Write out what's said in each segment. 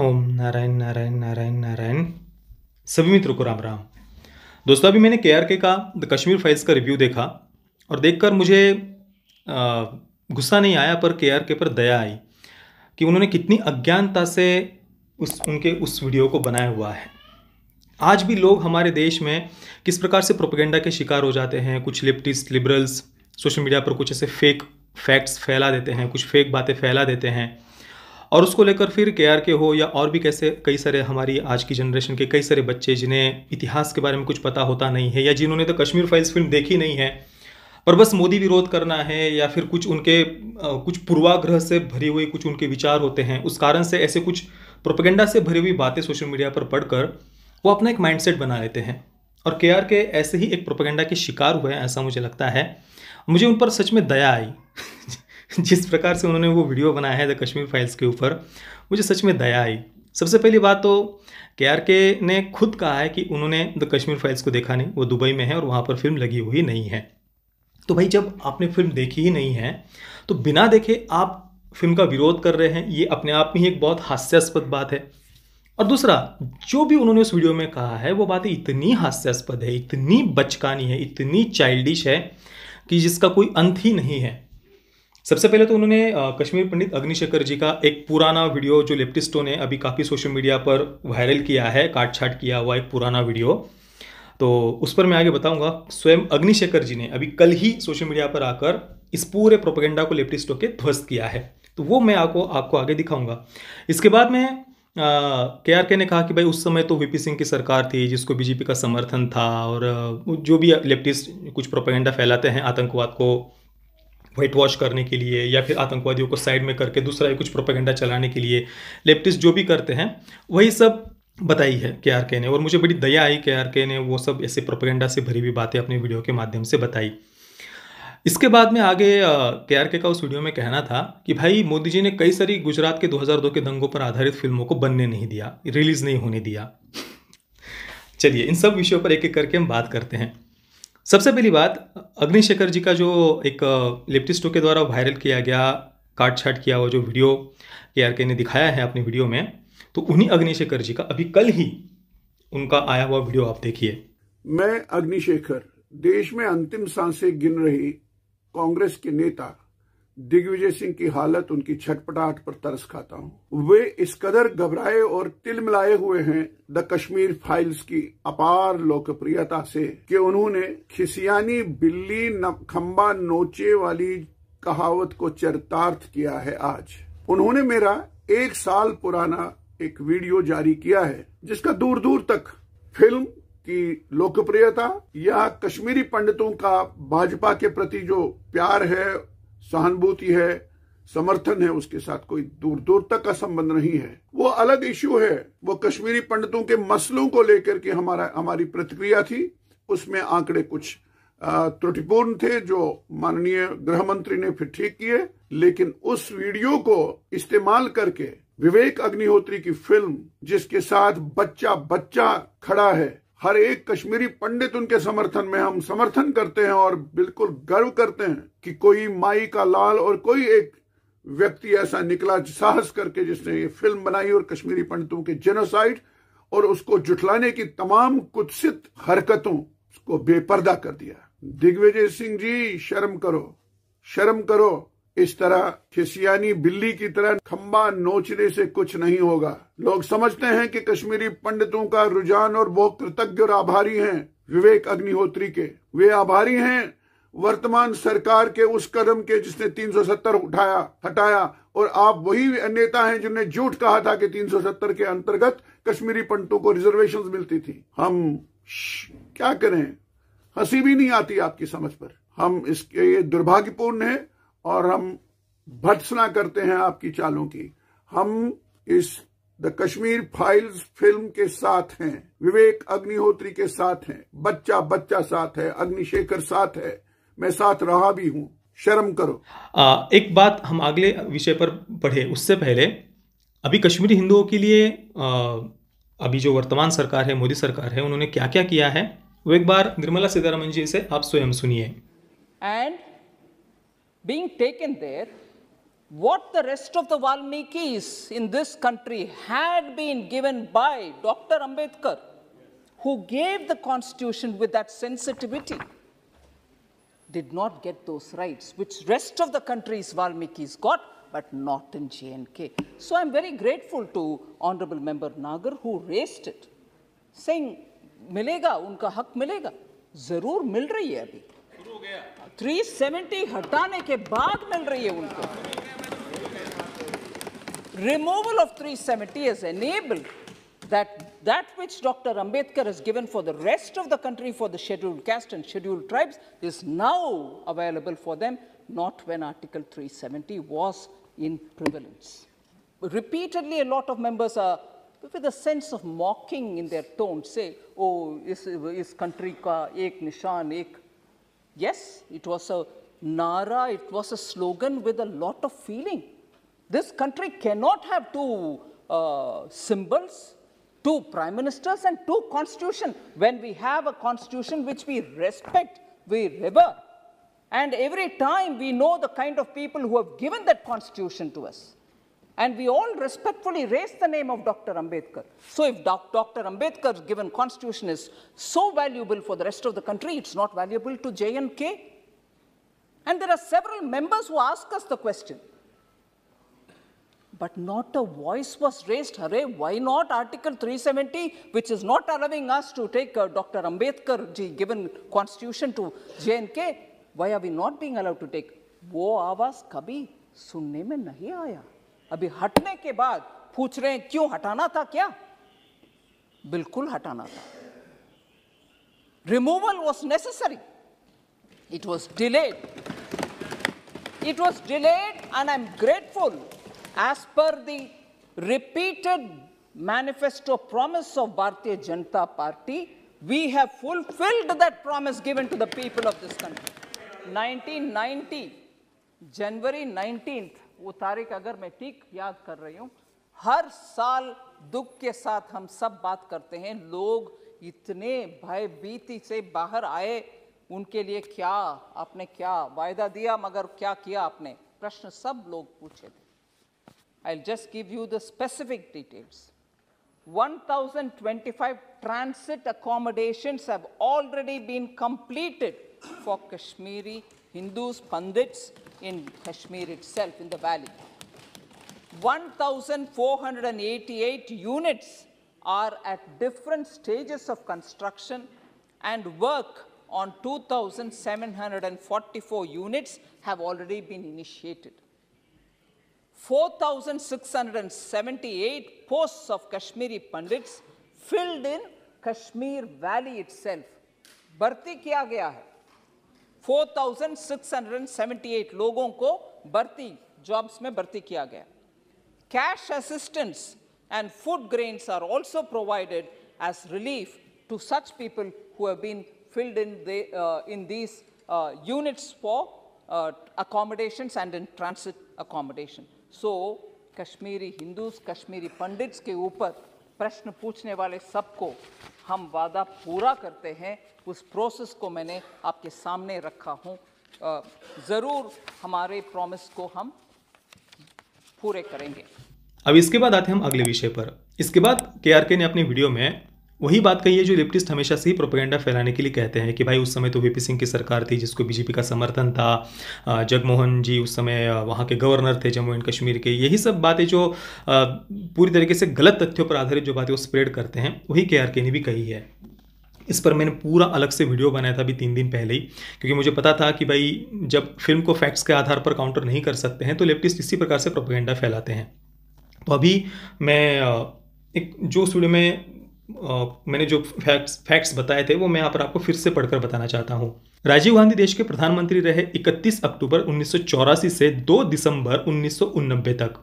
ओम नारायण नारायण नारायण नारायण सभी मित्रों को राम राम दोस्तों अभी मैंने के आर के का द कश्मीर फाइल्स का रिव्यू देखा और देखकर मुझे गुस्सा नहीं आया पर के आर के पर दया आई कि उन्होंने कितनी अज्ञानता से उस उनके उस वीडियो को बनाया हुआ है आज भी लोग हमारे देश में किस प्रकार से प्रोपोगेंडा के शिकार हो जाते हैं कुछ लिप्टिस्ट लिबरल्स सोशल मीडिया पर कुछ ऐसे फेक फैक्ट्स फैला देते हैं कुछ फेक बातें फैला देते हैं और उसको लेकर फिर के आर के हो या और भी कैसे कई सारे हमारी आज की जनरेशन के कई सारे बच्चे जिन्हें इतिहास के बारे में कुछ पता होता नहीं है या जिन्होंने तो कश्मीर फाइल्स फिल्म देखी नहीं है पर बस मोदी विरोध करना है या फिर कुछ उनके कुछ पूर्वाग्रह से भरी हुई कुछ उनके विचार होते हैं उस कारण से ऐसे कुछ प्रोपेगेंडा से भरी हुई बातें सोशल मीडिया पर पढ़कर वो अपना एक माइंडसेट बना लेते हैं और के आर के ऐसे ही एक प्रोपेगेंडा के शिकार हुए हैं ऐसा मुझे लगता है मुझे उन पर सच में दया आई जिस प्रकार से उन्होंने वो वीडियो बनाया है द कश्मीर फाइल्स के ऊपर मुझे सच में दया आई सबसे पहली बात तो के आर के ने खुद कहा है कि उन्होंने द कश्मीर फाइल्स को देखा नहीं वो दुबई में है और वहाँ पर फिल्म लगी हुई नहीं है तो भाई जब आपने फिल्म देखी ही नहीं है तो बिना देखे आप फिल्म का विरोध कर रहे हैं ये अपने आप में ही एक बहुत हास्यास्पद बात है और दूसरा जो भी उन्होंने उस वीडियो में कहा है वो बातें इतनी हास्यास्पद है इतनी बचकानी है इतनी चाइल्डिश है कि जिसका कोई अंत ही नहीं है सबसे पहले तो उन्होंने कश्मीर पंडित अग्निशेखर जी का एक पुराना वीडियो जो लेप्टिस्टों ने अभी काफ़ी सोशल मीडिया पर वायरल किया है काट छाट किया हुआ एक पुराना वीडियो तो उस पर मैं आगे बताऊंगा स्वयं अग्निशेखर जी ने अभी कल ही सोशल मीडिया पर आकर इस पूरे प्रोपेगेंडा को लेप्टिस्टों के ध्वस्त किया है तो वो मैं आपको आपको आगे दिखाऊंगा इसके बाद में के आर के ने कहा कि भाई उस समय तो वीपी सिंह की सरकार थी जिसको बीजेपी का समर्थन था और जो भी लेफ्टिस्ट कुछ प्रोपेगेंडा फैलाते हैं आतंकवाद को वाइट वॉश करने के लिए या फिर आतंकवादियों को साइड में करके दूसरा ही कुछ प्रोपेगेंडा चलाने के लिए लेफ्टिस्ट जो भी करते हैं वही सब बताई है के आर के ने और मुझे बड़ी दया आई के आर के ने वो सब ऐसे प्रोपेगेंडा से भरी हुई बातें अपने वीडियो के माध्यम से बताई इसके बाद में आगे के आर के का उस वीडियो में कहना था कि भाई मोदी जी ने कई सारी गुजरात के 2002 के दंगों पर आधारित फिल्मों को बनने नहीं दिया रिलीज़ नहीं होने दिया चलिए इन सब विषयों पर एक एक करके हम बात करते हैं सबसे पहली बात अग्निशेखर जी का जो एक लिप्टिस्टो के द्वारा वायरल किया गया काट छाट किया हुआ जो वीडियो के आर के ने दिखाया है अपनी वीडियो में तो उन्हीं अग्निशेखर जी का अभी कल ही उनका आया हुआ वीडियो आप देखिए मैं अग्निशेखर देश में अंतिम सांसें गिन रही कांग्रेस के नेता दिग्विजय सिंह की हालत उनकी छटपटाहट पर तरस खाता हूं वे इस कदर घबराए और तिलमिलाए हुए हैं द कश्मीर फाइल्स की अपार लोकप्रियता से कि उन्होंने खिसियानी बिल्ली खम्बा नोचे वाली कहावत को चरितार्थ किया है आज उन्होंने मेरा एक साल पुराना एक वीडियो जारी किया है जिसका दूर दूर तक फिल्म की लोकप्रियता या कश्मीरी पंडितों का भाजपा के प्रति जो प्यार है सहानुभूति है समर्थन है उसके साथ कोई दूर दूर तक का संबंध नहीं है वो अलग इश्यू है वो कश्मीरी पंडितों के मसलों को लेकर के हमारा हमारी प्रतिक्रिया थी उसमें आंकड़े कुछ त्रुटिपूर्ण थे जो माननीय गृह मंत्री ने फिर ठीक किए लेकिन उस वीडियो को इस्तेमाल करके विवेक अग्निहोत्री की फिल्म जिसके साथ बच्चा बच्चा खड़ा है हर एक कश्मीरी पंडित उनके समर्थन में हम समर्थन करते हैं और बिल्कुल गर्व करते हैं कि कोई माई का लाल और कोई एक व्यक्ति ऐसा निकला साहस करके जिसने ये फिल्म बनाई और कश्मीरी पंडितों के जेनोसाइड और उसको जुटलाने की तमाम कुत्सित हरकतों को बेपर्दा कर दिया दिग्विजय सिंह जी शर्म करो शर्म करो इस तरह खिसियानी बिल्ली की तरह खम्बा नोचने से कुछ नहीं होगा लोग समझते हैं कि कश्मीरी पंडितों का रुझान और वो कृतज्ञ और आभारी हैं विवेक अग्निहोत्री के वे आभारी हैं वर्तमान सरकार के उस कदम के जिसने 370 उठाया हटाया और आप वही नेता हैं जिन्हें झूठ कहा था कि 370 के अंतर्गत कश्मीरी पंडितों को रिजर्वेशंस मिलती थी हम क्या करें हंसी भी नहीं आती आपकी समझ पर हम इसके ये दुर्भाग्यपूर्ण है और हम भत्सना करते हैं आपकी चालों की हम इस द कश्मीर फाइल्स फिल्म के साथ हैं विवेक अग्निहोत्री के साथ हैं बच्चा बच्चा साथ है अग्निशेखर साथ है मैं साथ रहा भी हूं शर्म करो आ, एक बात हम अगले विषय पर पढ़े उससे पहले अभी कश्मीरी हिंदुओं के लिए आ, अभी जो वर्तमान सरकार है मोदी सरकार है उन्होंने क्या क्या किया है वो एक बार निर्मला सीतारमन जी से आप स्वयं सुनिए and being taken there, what the rest of the Valmikis in this country had been given by Dr. Ambedkar, who gave the constitution with that sensitivity, did not get those rights, which rest of the country's Valmikis got, but not in JNK. So I'm very grateful to Honorable Member Nagar who raised it, saying, मिलेगा unka हक मिलेगा जरूर मिल abhi. है अभी 370 हटाने के बाद मिल रही है उनको Removal of 370 has enabled that that which Dr. Ambedkar has given for the rest of the country for the scheduled caste and scheduled tribes is now available for them, not when Article 370 was in prevalence. Repeatedly, a lot of members are with a sense of mocking in their tone say, oh, is, is country ka ek nishan, ek Yes, it was a Nara, it was a slogan with a lot of feeling. This country cannot have two uh, symbols, two prime ministers and two constitution. When we have a constitution which we respect, we revere. And every time we know the kind of people who have given that constitution to us. And we all respectfully raise the name of Dr. Ambedkar. So if doc Dr. Ambedkar's given constitution is so valuable for the rest of the country, it's not valuable to JNK. And there are several members who ask us the question. But not a voice was raised, hooray, why not Article 370, which is not allowing us to take uh, Dr. Ambedkar given constitution to JNK, why are we not being allowed to take? वो आवाज कभी सुनने में नहीं आया अभी हटने के बाद पूछ रहे हैं क्यों हटाना था क्या बिल्कुल हटाना था removal was necessary it was delayed it was delayed and I am grateful as per the repeated manifesto promise of Bharatiya Janata Party we have fulfilled that promise given to the people of this country 1990, January 19th, वो तारीख अगर मैं ठीक याद कर रही हूँ हर साल दुख के साथ हम सब बात करते हैं लोग इतने भयभीति से बाहर आए उनके लिए क्या आपने क्या वायदा दिया मगर क्या किया आपने प्रश्न सब लोग पूछे थे I just give you the specific details 1025 transit accommodation have already been completed for Kashmiri Hindus, Pandits in Kashmir itself, in the valley. 1,488 units are at different stages of construction and work on 2,744 units have already been initiated. 4,678 posts of Kashmiri Pandits filled in Kashmir Valley itself. भर्ती किया gaya hai. 4,678 लोगों को भर्ती jobs में भर्ती किया गया cash assistance and food grains are also provided as relief to such people who have been filled in, the, uh, in these uh, units for uh, accommodations and Kashmiri Hindus Kashmiri Pandits के ऊपर प्रश्न पूछने वाले सबको हम वादा पूरा करते हैं उस प्रोसेस को मैंने आपके सामने रखा हूँ ज़रूर हमारे प्रॉमिस को हम पूरे करेंगे अब इसके बाद आते हैं हम अगले विषय पर इसके बाद के ने अपनी वीडियो में वही बात कही है जो लेफ्टिस्ट हमेशा से ही प्रोपेगेंडा फैलाने के लिए कहते हैं कि भाई उस समय तो वीपी सिंह की सरकार थी जिसको बीजेपी का समर्थन था जगमोहन जी उस समय वहाँ के गवर्नर थे जम्मू एंड कश्मीर के यही सब बातें जो पूरी तरीके से गलत तथ्यों पर आधारित जो बातें वो स्प्रेड करते हैं वही के आर के ने भी कही है इस पर मैंने पूरा अलग से वीडियो बनाया था अभी तीन दिन पहले ही क्योंकि मुझे पता था कि भाई जब फिल्म को फैक्ट्स के आधार पर काउंटर नहीं कर सकते हैं तो लेफ्टिस्ट इसी प्रकार से प्रोपेगेंडा फैलाते हैं तो अभी मैं एक जो वीडियो में मैंने जो फैक्ट्स फैक्ट्स बताए थे वो मैं यहाँ पर आपको फिर से पढ़कर बताना चाहता हूँ राजीव गांधी देश के प्रधानमंत्री रहे 31 अक्टूबर उन्नीस से 2 दिसंबर उन्नीस तक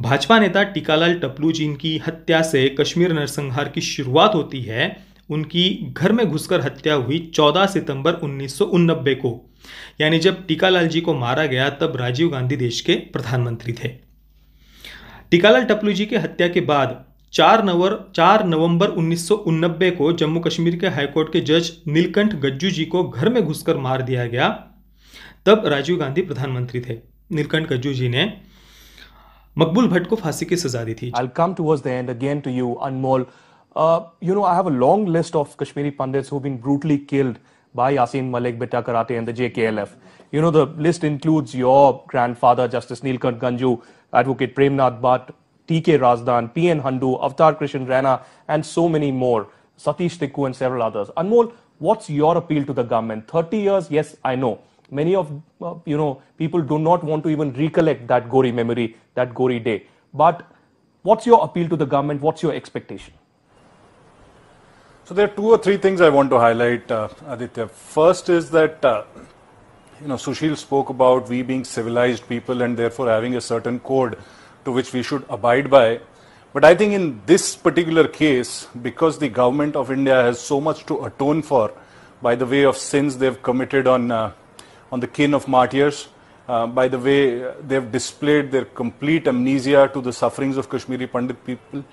भाजपा नेता टीकालाल टपलू की हत्या से कश्मीर नरसंहार की शुरुआत होती है उनकी घर में घुसकर हत्या हुई 14 सितंबर उन्नीस को यानी जब टीकालाल जी को मारा गया तब राजीव गांधी देश के प्रधानमंत्री थे टीकालाल टपलू जी के हत्या के बाद चार नवर चार नवंबर उन्नीस को जम्मू कश्मीर के हाईकोर्ट के जज नीलकंठ गज्जू जी को घर में घुसकर मार दिया गया तब राजीव गांधी प्रधानमंत्री थे नीलकंठ गज्जू जी ने मकबूल भट्ट को फांसी की सजा दी थी to you Anmol you know I long list of Kashmiri Pandits who been brutally killed by Yasin Malik Bitta Karate and the you know the list includes your father justice Neelkanth Ganju advocate Premnath Bhat TK Razdan, PN Handu, Avtar Krishan Rana, and so many more, Satish Tikku, and several others. Anmol, what's your appeal to the government? 30 years, yes, I know. Many of uh, you know people do not want to even recollect that gory memory, that gory day. But what's your appeal to the government? What's your expectation? So there are two or three things I want to highlight, uh, Aditya. First is that uh, you know Sushil spoke about we being civilized people and therefore having a certain code to which we should abide by. But I think in this particular case, because the government of India has so much to atone for by the way of sins they've committed on, uh, on the kin of martyrs, uh, by the way they've displayed their complete amnesia to the sufferings of Kashmiri Pandit people.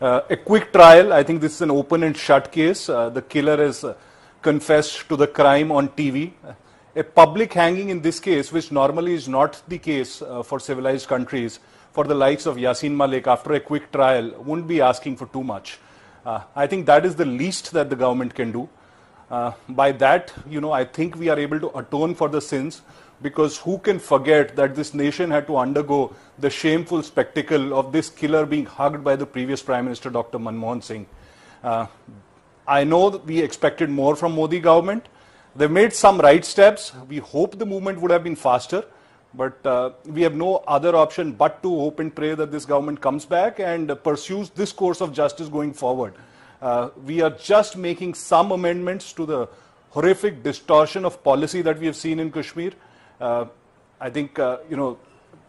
Uh, a quick trial, I think this is an open and shut case. Uh, the killer has uh, confessed to the crime on TV. A public hanging in this case, which normally is not the case uh, for civilized countries, for the likes of Yasin Malik after a quick trial won't be asking for too much. Uh, I think that is the least that the government can do. Uh, by that, you know, I think we are able to atone for the sins because who can forget that this nation had to undergo the shameful spectacle of this killer being hugged by the previous Prime Minister, Dr. Manmohan Singh. Uh, I know we expected more from Modi government. they made some right steps. We hope the movement would have been faster. But uh, we have no other option but to hope and pray that this government comes back and pursues this course of justice going forward. Uh, we are just making some amendments to the horrific distortion of policy that we have seen in Kashmir. Uh, I think, uh, you know,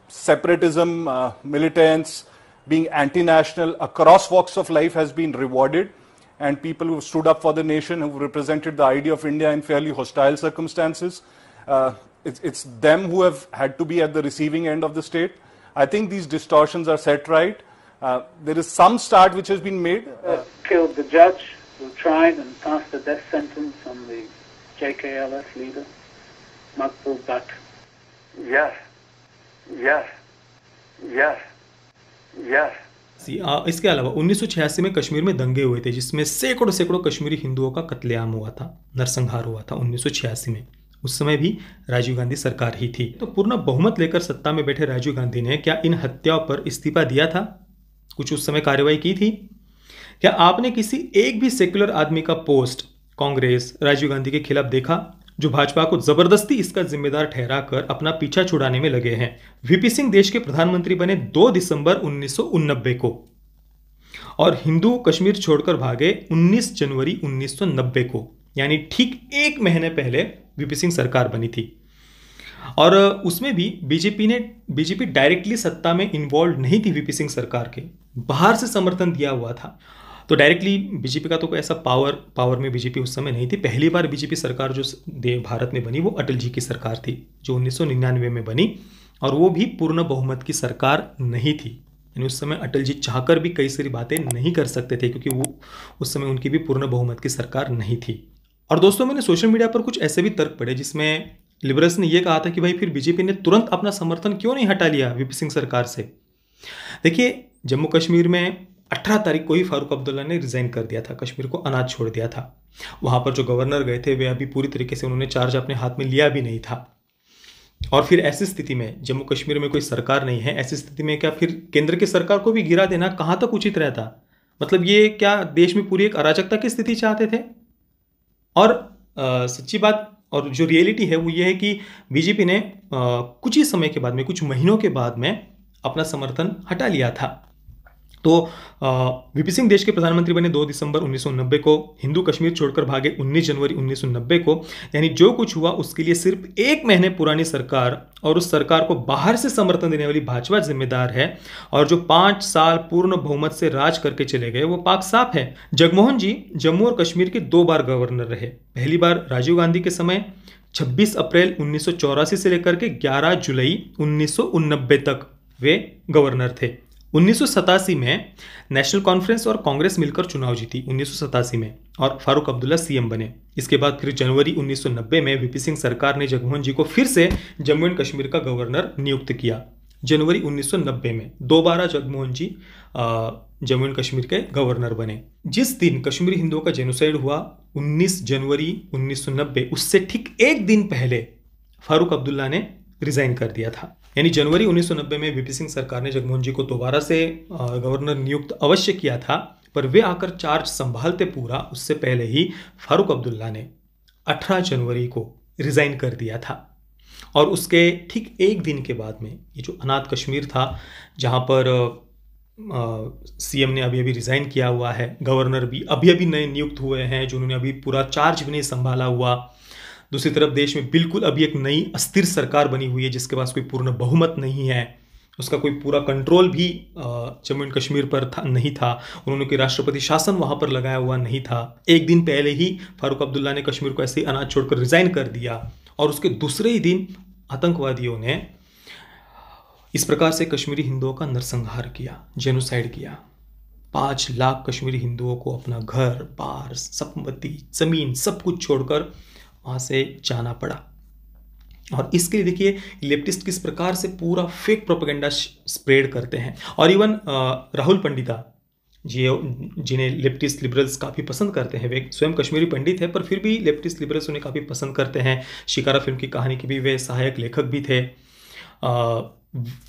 separatism, uh, militants, being anti-national across walks of life has been rewarded and people who stood up for the nation, who represented the idea of India in fairly hostile circumstances. Uh, it's, it's them who have had to be at the receiving end of the state. I think these distortions are set right. Uh, there is some start which has been made. Uh, killed the judge who tried and passed the death sentence on the JKLS leader, Makbul Bhatt. Yes, yes, yes, yes. इसके अलावा 1986 में कश्मीर में दंगे हुए थे जिसमें सैकड़ों सैकड़ों कश्मीरी हिंदुओं का कत्लेआम हुआ था नरसंहार हुआ था 1986 में उस समय भी राजीव गांधी सरकार ही थी तो पूर्ण बहुमत लेकर सत्ता में बैठे राजीव गांधी ने क्या इन हत्याओं पर इस्तीफा दिया था कुछ उस समय कार्रवाई की थी क्या आपने किसी एक भी सेक्युलर आदमी का पोस्ट कांग्रेस राजीव गांधी के खिलाफ देखा जो भाजपा को जबरदस्ती इसका जिम्मेदार ठहरा कर अपना पीछा छुड़ाने में लगे हैं वीपी सिंह देश के प्रधानमंत्री बने 2 दिसंबर उन्नीस को और हिंदू कश्मीर छोड़कर भागे 19 जनवरी उन्नीस को यानी ठीक एक महीने पहले वीपी सिंह सरकार बनी थी और उसमें भी बीजेपी ने बीजेपी डायरेक्टली सत्ता में इन्वॉल्व नहीं थी वीपी सिंह सरकार के बाहर से समर्थन दिया हुआ था तो डायरेक्टली बीजेपी का तो कोई ऐसा पावर पावर में बीजेपी उस समय नहीं थी पहली बार बीजेपी सरकार जो भारत में बनी वो अटल जी की सरकार थी जो उन्नीस में बनी और वो भी पूर्ण बहुमत की सरकार नहीं थी यानी उस समय अटल जी चाहकर भी कई सारी बातें नहीं कर सकते थे क्योंकि वो उस समय उनकी भी पूर्ण बहुमत की सरकार नहीं थी और दोस्तों मैंने सोशल मीडिया पर कुछ ऐसे भी तर्क पढ़े जिसमें लिबरल्स ने यह कहा था कि भाई फिर बीजेपी ने तुरंत अपना समर्थन क्यों नहीं हटा लिया वीपी सिंह सरकार से देखिए जम्मू कश्मीर में 18 तारीख को ही फारूक अब्दुल्ला ने रिजाइन कर दिया था कश्मीर को अनाज छोड़ दिया था वहां पर जो गवर्नर गए थे वे अभी पूरी तरीके से उन्होंने चार्ज अपने हाथ में लिया भी नहीं था और फिर ऐसी स्थिति में जम्मू कश्मीर में कोई सरकार नहीं है ऐसी स्थिति में क्या फिर केंद्र की सरकार को भी गिरा देना कहाँ तक उचित रहता मतलब ये क्या देश में पूरी एक अराजकता की स्थिति चाहते थे और आ, सच्ची बात और जो रियलिटी है वो ये है कि बीजेपी ने आ, कुछ ही समय के बाद में कुछ महीनों के बाद में अपना समर्थन हटा लिया था तो वीपी सिंह देश के प्रधानमंत्री बने 2 दिसंबर 1990 को हिंदू कश्मीर छोड़कर भागे 19 जनवरी 1990 को यानी जो कुछ हुआ उसके लिए सिर्फ एक महीने पुरानी सरकार और उस सरकार को बाहर से समर्थन देने वाली भाजपा जिम्मेदार है और जो पांच साल पूर्ण बहुमत से राज करके चले गए वो पाक साफ है जगमोहन जी जम्मू और कश्मीर के दो बार गवर्नर रहे पहली बार राजीव गांधी के समय 26 अप्रैल उन्नीस से लेकर के 11 जुलाई उन्नीस तक वे गवर्नर थे उन्नीस में नेशनल कॉन्फ्रेंस और कांग्रेस मिलकर चुनाव जीती उन्नीस में और फारूक अब्दुल्ला सीएम बने इसके बाद फिर जनवरी 1990 में वीपी सिंह सरकार ने जगमोहन जी को फिर से जम्मू एंड कश्मीर का गवर्नर नियुक्त किया जनवरी 1990 में दोबारा जगमोहन जी जम्मू एंड कश्मीर के गवर्नर बने जिस दिन कश्मीरी हिंदुओं का जेनोसाइड हुआ 19 जनवरी 1990 उससे ठीक एक दिन पहले फारूक अब्दुल्ला ने रिजाइन कर दिया था यानी जनवरी 1990 में वीपी सिंह सरकार ने जगमोहन जी को दोबारा से गवर्नर नियुक्त अवश्य किया था पर वे आकर चार्ज संभालते पूरा उससे पहले ही फारूक अब्दुल्ला ने 18 जनवरी को रिजाइन कर दिया था और उसके ठीक एक दिन के बाद में ये जो अनाथ कश्मीर था जहाँ पर सीएम ने अभी अभी रिज़ाइन किया हुआ है गवर्नर भी अभी अभी नए नियुक्त हुए हैं जिन्होंने अभी पूरा चार्ज भी नहीं संभाला हुआ दूसरी तरफ देश में बिल्कुल अभी एक नई अस्थिर सरकार बनी हुई है जिसके पास कोई पूर्ण बहुमत नहीं है उसका कोई पूरा कंट्रोल भी जम्मू एंड कश्मीर पर था नहीं था उन्होंने कोई राष्ट्रपति शासन वहां पर लगाया हुआ नहीं था एक दिन पहले ही फारूक अब्दुल्ला ने कश्मीर को ऐसे अनाज छोड़कर रिजाइन कर दिया और उसके दूसरे ही दिन आतंकवादियों ने इस प्रकार से कश्मीरी हिंदुओं का नरसंहार किया जेनोसाइड किया पांच लाख कश्मीरी हिंदुओं को अपना घर बार संपत्ति जमीन सब कुछ छोड़कर वहाँ से जाना पड़ा और इसके लिए देखिए लेफ्टिस्ट किस प्रकार से पूरा फेक प्रोपेगेंडा स्प्रेड करते हैं और इवन राहुल पंडिता जी जिन्हें लेफ्टिस्ट लिबरल्स काफ़ी पसंद करते हैं वे स्वयं कश्मीरी पंडित हैं पर फिर भी लेफ्टिस्ट लिबरल्स उन्हें काफ़ी पसंद करते हैं शिकारा फिल्म की कहानी के भी वे सहायक लेखक भी थे आ,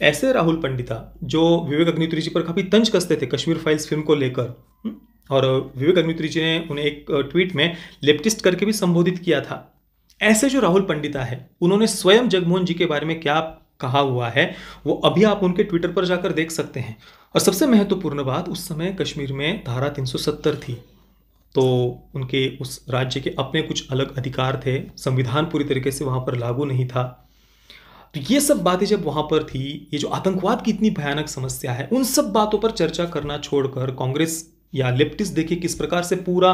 ऐसे राहुल पंडिता जो विवेक अग्निहोत्री जी पर काफ़ी तंज कसते थे कश्मीर फाइल्स फिल्म को लेकर हम्म, और विवेक अग्नित्री जी ने उन्हें एक ट्वीट में लेप्टिस्ट करके भी संबोधित किया था ऐसे जो राहुल पंडिता है उन्होंने स्वयं जगमोहन जी के बारे में क्या कहा हुआ है वो अभी आप उनके ट्विटर पर जाकर देख सकते हैं और सबसे महत्वपूर्ण बात उस समय कश्मीर में धारा 370 थी तो उनके उस राज्य के अपने कुछ अलग अधिकार थे संविधान पूरी तरीके से वहाँ पर लागू नहीं था तो ये सब बातें जब वहाँ पर थी ये जो आतंकवाद की इतनी भयानक समस्या है उन सब बातों पर चर्चा करना छोड़कर कांग्रेस या लिप्टिस देखिए किस प्रकार से पूरा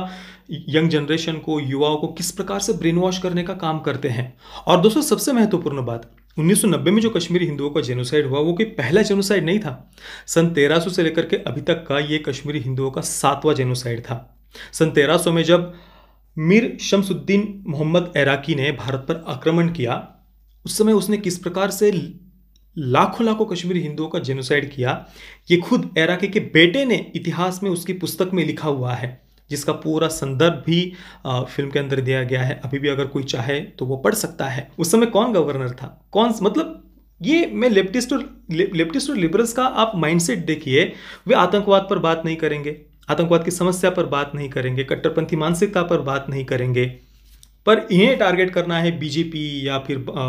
यंग जनरेशन को युवाओं को किस प्रकार से ब्रेन वॉश करने का काम करते हैं और दोस्तों सबसे महत्वपूर्ण बात 1990 में जो कश्मीरी हिंदुओं का जेनोसाइड हुआ वो कोई पहला जेनोसाइड नहीं था सन 1300 से लेकर के अभी तक का ये कश्मीरी हिंदुओं का सातवां जेनोसाइड था सन 1300 में जब मीर शमसुद्दीन मोहम्मद एराकी ने भारत पर आक्रमण किया उस समय उसने किस प्रकार से लाखों लाखों कश्मीरी हिंदुओं का जेनोसाइड किया ये खुद एराके के बेटे ने इतिहास में उसकी पुस्तक में लिखा हुआ है जिसका पूरा संदर्भ भी आ, फिल्म के अंदर दिया गया है अभी भी अगर कोई चाहे तो वो पढ़ सकता है उस समय कौन गवर्नर था कौन मतलब ये मैं लेफ्टिस्ट और लेफ्टिस्ट और लिबरल्स का आप माइंडसेट देखिए वे आतंकवाद पर बात नहीं करेंगे आतंकवाद की समस्या पर बात नहीं करेंगे कट्टरपंथी मानसिकता पर बात नहीं करेंगे पर इन्हें टारगेट करना है बीजेपी या फिर आ,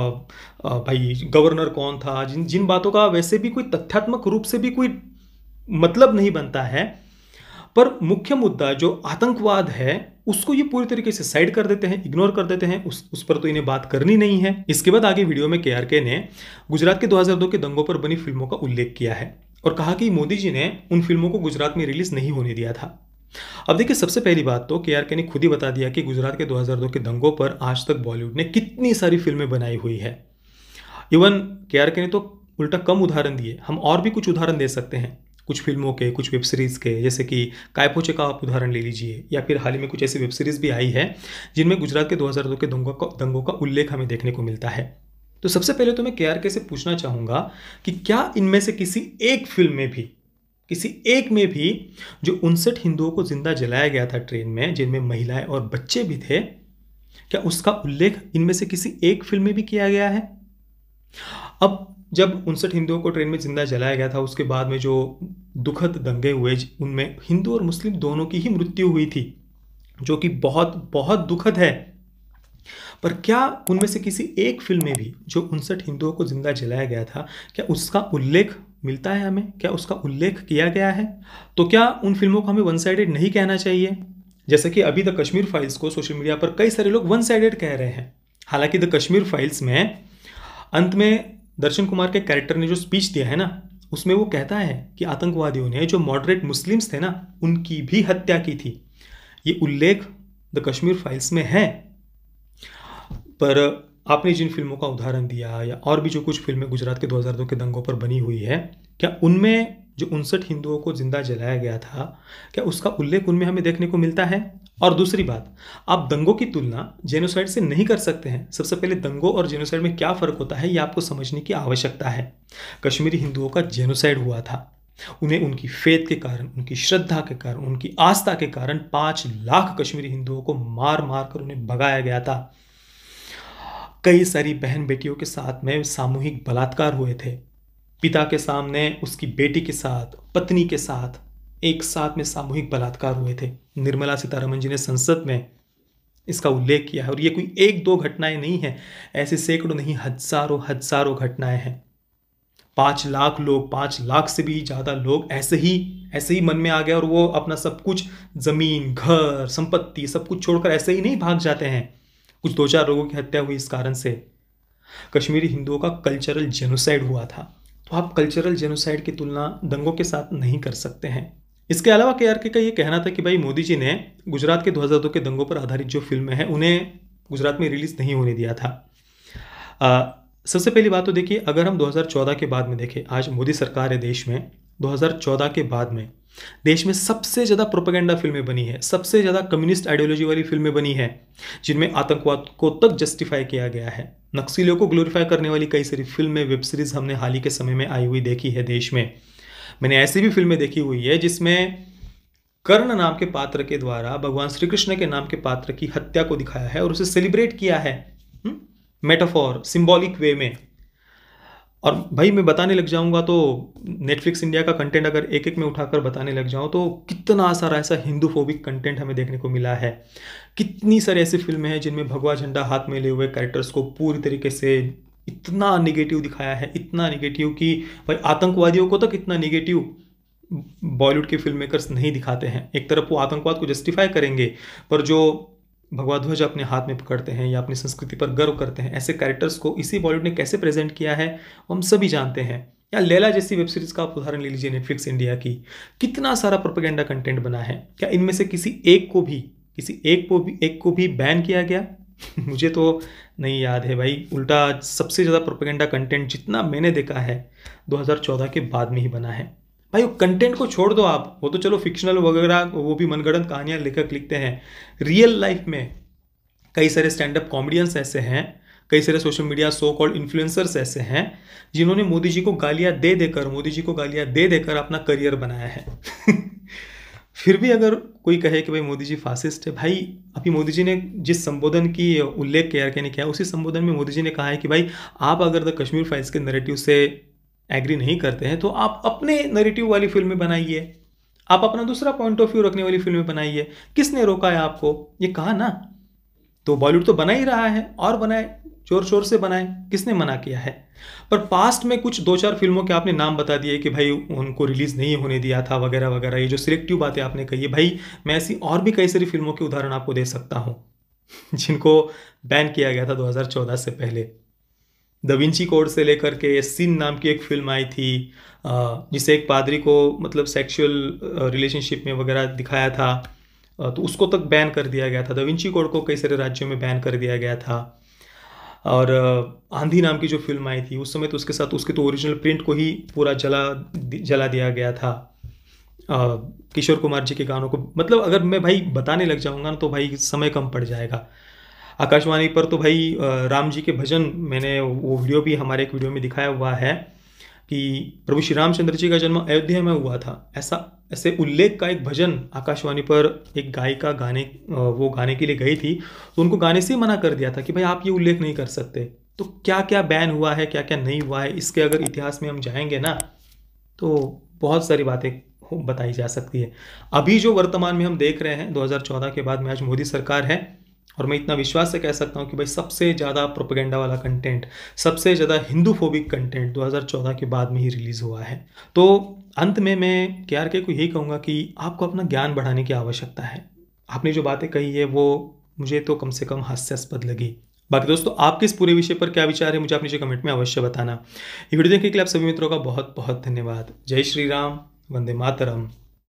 आ, भाई गवर्नर कौन था जिन जिन बातों का वैसे भी कोई तथ्यात्मक रूप से भी कोई मतलब नहीं बनता है पर मुख्य मुद्दा जो आतंकवाद है उसको ये पूरी तरीके से साइड कर देते हैं इग्नोर कर देते हैं उस उस पर तो इन्हें बात करनी नहीं है इसके बाद आगे वीडियो में के आर के ने गुजरात के 2002 के दंगों पर बनी फिल्मों का उल्लेख किया है और कहा कि मोदी जी ने उन फिल्मों को गुजरात में रिलीज नहीं होने दिया था अब देखिए सबसे पहली बात तो के आर के ने खुद ही बता दिया कि गुजरात के 2002 के दंगों पर आज तक बॉलीवुड ने कितनी सारी फिल्में बनाई हुई है इवन के आर के ने तो उल्टा कम उदाहरण दिए हम और भी कुछ उदाहरण दे सकते हैं कुछ फिल्मों के कुछ वेब सीरीज़ के जैसे कि कायपोचे का आप उदाहरण ले लीजिए या फिर हाल ही में कुछ ऐसी वेब सीरीज़ भी आई है जिनमें गुजरात के 2002 के दंगों का दंगों का उल्लेख हमें देखने को मिलता है तो सबसे पहले तो मैं के आर के से पूछना चाहूँगा कि क्या इनमें से किसी एक फिल्म में भी किसी एक में भी जो उनसठ हिंदुओं को जिंदा जलाया गया था ट्रेन में जिनमें महिलाएं और बच्चे भी थे क्या उसका उल्लेख इनमें से किसी एक फिल्म में भी किया गया है अब जब उनसठ हिंदुओं को ट्रेन में जिंदा जलाया गया था उसके बाद में जो दुखद दंगे हुए उनमें हिंदू और मुस्लिम दोनों की ही मृत्यु हुई थी जो कि बहुत बहुत दुखद है पर क्या उनमें से किसी एक फिल्म में भी जो उनसठ हिंदुओं को जिंदा जलाया गया था क्या उसका उल्लेख मिलता है हमें क्या उसका उल्लेख किया गया है तो क्या उन फिल्मों को हमें वन साइडेड नहीं कहना चाहिए जैसे कि अभी द कश्मीर फाइल्स को सोशल मीडिया पर कई सारे लोग वन साइडेड कह रहे हैं हालांकि द कश्मीर फाइल्स में अंत में दर्शन कुमार के कैरेक्टर ने जो स्पीच दिया है ना उसमें वो कहता है कि आतंकवादियों ने जो मॉडरेट मुस्लिम्स थे ना उनकी भी हत्या की थी ये उल्लेख द कश्मीर फाइल्स में है पर आपने जिन फिल्मों का उदाहरण दिया या और भी जो कुछ फिल्में गुजरात के 2002 के दंगों पर बनी हुई है क्या उनमें जो उनसठ हिंदुओं को जिंदा जलाया गया था क्या उसका उल्लेख उनमें हमें देखने को मिलता है और दूसरी बात आप दंगों की तुलना जेनोसाइड से नहीं कर सकते हैं सबसे पहले दंगों और जेनोसाइड में क्या फ़र्क होता है ये आपको समझने की आवश्यकता है कश्मीरी हिंदुओं का जेनोसाइड हुआ था उन्हें उनकी फेत के कारण उनकी श्रद्धा के कारण उनकी आस्था के कारण पाँच लाख कश्मीरी हिंदुओं को मार मार कर उन्हें भगाया गया था कई सारी बहन बेटियों के साथ में सामूहिक बलात्कार हुए थे पिता के सामने उसकी बेटी के साथ पत्नी के साथ एक साथ में सामूहिक बलात्कार हुए थे निर्मला सीतारमन जी ने संसद में इसका उल्लेख किया है और ये कोई एक दो घटनाएं नहीं हैं ऐसे सैकड़ों नहीं हजारों हजारों घटनाएं हैं पाँच लाख लोग पाँच लाख से भी ज़्यादा लोग ऐसे ही ऐसे ही मन में आ गए और वो अपना सब कुछ ज़मीन घर संपत्ति सब कुछ छोड़कर ऐसे ही नहीं भाग जाते हैं कुछ दो चार लोगों की हत्या हुई इस कारण से कश्मीरी हिंदुओं का कल्चरल जेनोसाइड हुआ था तो आप कल्चरल जेनोसाइड की तुलना दंगों के साथ नहीं कर सकते हैं इसके अलावा के आर के का ये कहना था कि भाई मोदी जी ने गुजरात के 2002 के दंगों पर आधारित जो फिल्में हैं उन्हें गुजरात में रिलीज़ नहीं होने दिया था आ, सबसे पहली बात तो देखिए अगर हम 2014 के बाद में देखें आज मोदी सरकार है देश में 2014 के बाद में देश में सबसे ज़्यादा प्रोपेगेंडा फिल्में बनी है सबसे ज़्यादा कम्युनिस्ट आइडियोलॉजी वाली फिल्में बनी है जिनमें आतंकवाद को तक जस्टिफाई किया गया है नक्सलियों को ग्लोरीफाई करने वाली कई सारी फिल्में वेब सीरीज़ हमने हाल ही के समय में आई हुई देखी है देश में मैंने ऐसी भी फिल्में देखी हुई है जिसमें कर्ण नाम के पात्र के द्वारा भगवान श्री कृष्ण के नाम के पात्र की हत्या को दिखाया है और उसे सेलिब्रेट किया है मेटाफॉर सिंबॉलिक वे में और भाई मैं बताने लग जाऊँगा तो नेटफ्लिक्स इंडिया का कंटेंट अगर एक एक में उठाकर बताने लग जाऊँ तो कितना सारा ऐसा हिंदूफोबिक कंटेंट हमें देखने को मिला है कितनी सारी ऐसी फिल्में हैं जिनमें भगवा झंडा हाथ में ले हुए कैरेक्टर्स को पूरी तरीके से इतना निगेटिव दिखाया है इतना निगेटिव कि भाई आतंकवादियों को तक इतना निगेटिव बॉलीवुड के फिल्म मेकर्स नहीं दिखाते हैं एक तरफ वो आतंकवाद को जस्टिफाई करेंगे पर जो भगवा ध्वज अपने हाथ में पकड़ते हैं या अपनी संस्कृति पर गर्व करते हैं ऐसे कैरेक्टर्स को इसी बॉलीवुड ने कैसे प्रेजेंट किया है हम सभी जानते हैं या लेला जैसी वेब सीरीज़ का आप उदाहरण ले लीजिए नेटफ्लिक्स इंडिया की कितना सारा प्रोपेगेंडा कंटेंट बना है क्या इनमें से किसी एक को भी किसी एक को भी एक को भी बैन किया गया मुझे तो नहीं याद है भाई उल्टा सबसे ज़्यादा प्रोपेगेंडा कंटेंट जितना मैंने देखा है 2014 के बाद में ही बना है भाई वो कंटेंट को छोड़ दो आप वो तो चलो फिक्शनल वगैरह वो भी मनगढ़ंत कहानियाँ लेखक लिखते हैं रियल लाइफ में कई सारे स्टैंड अप कॉमेडियंस ऐसे हैं कई सारे social media so called influencers ऐसे हैं जिन्होंने मोदी जी को गालियाँ दे देकर मोदी जी को गालियाँ दे देकर अपना करियर बनाया है फिर भी अगर कोई कहे कि भाई मोदी जी फासिस्ट है भाई अभी मोदी जी ने जिस संबोधन की उल्लेख किया क्या नहीं किया उसी संबोधन में मोदी जी ने कहा है कि भाई आप अगर द कश्मीर फाइल्स के नरेटिव से एग्री नहीं करते हैं तो आप अपने नरेटिव वाली फिल्में बनाइए आप अपना दूसरा पॉइंट ऑफ व्यू रखने वाली फिल्में बनाइए किसने रोका है आपको ये कहा ना तो बॉलीवुड तो बना ही रहा है और बनाए जोर शोर से बनाए किसने मना किया है पर पास्ट में कुछ दो चार फिल्मों के आपने नाम बता दिए कि भाई उनको रिलीज़ नहीं होने दिया था वगैरह वगैरह ये जो सिलेक्टिव बातें आपने कही है भाई मैं ऐसी और भी कई सारी फिल्मों के उदाहरण आपको दे सकता हूँ जिनको बैन किया गया था 2014 से पहले दविंची कोड से लेकर के सिन नाम की एक फिल्म आई थी जिसे एक पादरी को मतलब सेक्सुअल रिलेशनशिप में वगैरह दिखाया था तो उसको तक बैन कर दिया गया था दविंची कोड को कई सारे राज्यों में बैन कर दिया गया था और आंधी नाम की जो फिल्म आई थी उस समय तो उसके साथ उसके तो ओरिजिनल प्रिंट को ही पूरा जला जला दिया गया था किशोर कुमार जी के गानों को मतलब अगर मैं भाई बताने लग जाऊँगा ना तो भाई समय कम पड़ जाएगा आकाशवाणी पर तो भाई राम जी के भजन मैंने वो वीडियो भी हमारे एक वीडियो में दिखाया हुआ है कि प्रभु श्री रामचंद्र जी का जन्म अयोध्या में हुआ था ऐसा ऐसे उल्लेख का एक भजन आकाशवाणी पर एक गायिका गाने वो गाने के लिए गई थी तो उनको गाने से मना कर दिया था कि भाई आप ये उल्लेख नहीं कर सकते तो क्या क्या बैन हुआ है क्या क्या नहीं हुआ है इसके अगर इतिहास में हम जाएंगे ना तो बहुत सारी बातें बताई जा सकती है अभी जो वर्तमान में हम देख रहे हैं 2014 के बाद में आज मोदी सरकार है और मैं इतना विश्वास से कह सकता हूँ कि भाई सबसे ज़्यादा प्रोपोगेंडा वाला कंटेंट सबसे ज़्यादा हिंदू फोबिक कंटेंट 2014 के बाद में ही रिलीज़ हुआ है तो अंत में मैं के आर के को यही कहूँगा कि आपको अपना ज्ञान बढ़ाने की आवश्यकता है आपने जो बातें कही है वो मुझे तो कम से कम हास्यास्पद लगी बाकी दोस्तों आपके इस पूरे विषय पर क्या विचार है मुझे आप नीचे कमेंट में अवश्य बताना ये वीडियो देखने के लिए आप सभी मित्रों का बहुत बहुत धन्यवाद जय श्री राम वंदे मातरम